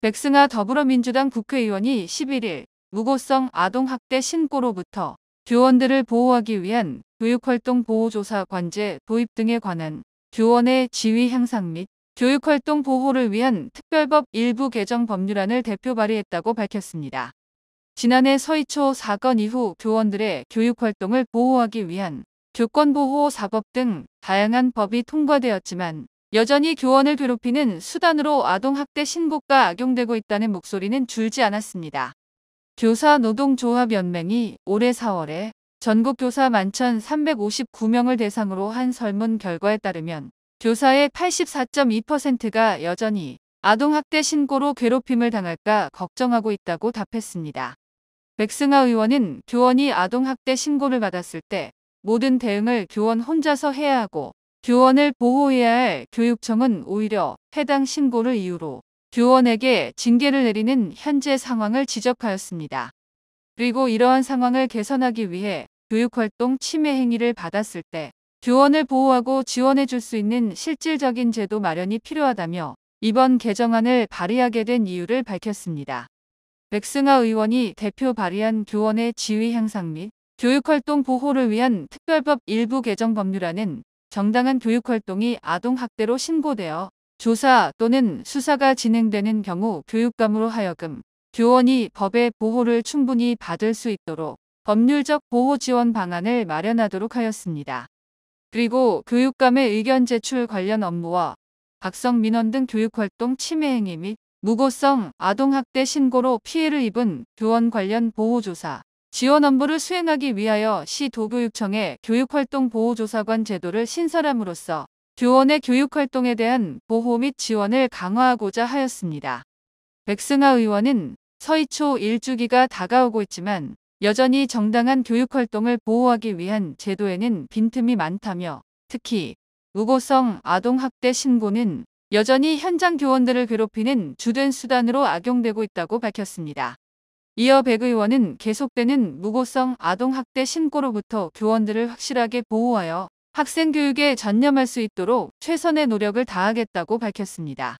백승아 더불어민주당 국회의원이 11일 무고성 아동학대 신고로부터 교원들을 보호하기 위한 교육활동 보호조사 관제 도입 등에 관한 교원의 지위 향상 및 교육활동 보호를 위한 특별법 일부 개정 법률안을 대표 발의했다고 밝혔습니다. 지난해 서희초 사건 이후 교원들의 교육활동을 보호하기 위한 교권보호 사법 등 다양한 법이 통과되었지만 여전히 교원을 괴롭히는 수단으로 아동학대 신고가 악용되고 있다는 목소리는 줄지 않았습니다. 교사노동조합연맹이 올해 4월에 전국 교사 11,359명을 대상으로 한 설문 결과에 따르면 교사의 84.2%가 여전히 아동학대 신고로 괴롭힘을 당할까 걱정하고 있다고 답했습니다. 백승하 의원은 교원이 아동학대 신고를 받았을 때 모든 대응을 교원 혼자서 해야 하고 교원을 보호해야 할 교육청은 오히려 해당 신고를 이유로 교원에게 징계를 내리는 현재 상황을 지적하였습니다. 그리고 이러한 상황을 개선하기 위해 교육활동 침해 행위를 받았을 때 교원을 보호하고 지원해 줄 수 있는 실질적인 제도 마련이 필요하다며 이번 개정안을 발의하게 된 이유를 밝혔습니다. 백승하 의원이 대표 발의한 교원의 지위 향상 및 교육활동 보호를 위한 특별법 일부 개정 법률안은 정당한 교육활동이 아동학대로 신고되어 조사 또는 수사가 진행되는 경우 교육감으로 하여금 교원이 법의 보호를 충분히 받을 수 있도록 법률적 보호 지원 방안을 마련하도록 하였습니다. 그리고 교육감의 의견 제출 관련 업무와 박성 민원 등 교육활동 침해 행위 및 무고성 아동학대 신고로 피해를 입은 교원 관련 보호조사, 지원 업무를 수행하기 위하여 시도교육청의 교육활동 보호조사관 제도를 신설함으로써 교원의 교육활동에 대한 보호 및 지원을 강화하고자 하였습니다. 백승하 의원은 서희초 1주기가 다가오고 있지만 여전히 정당한 교육활동을 보호하기 위한 제도에는 빈틈이 많다며 특히 우고성 아동학대 신고는 여전히 현장 교원들을 괴롭히는 주된 수단으로 악용되고 있다고 밝혔습니다. 이어 백 의원은 계속되는 무고성 아동학대 신고로부터 교원들을 확실하게 보호하여 학생 교육에 전념할 수 있도록 최선의 노력을 다하겠다고 밝혔습니다.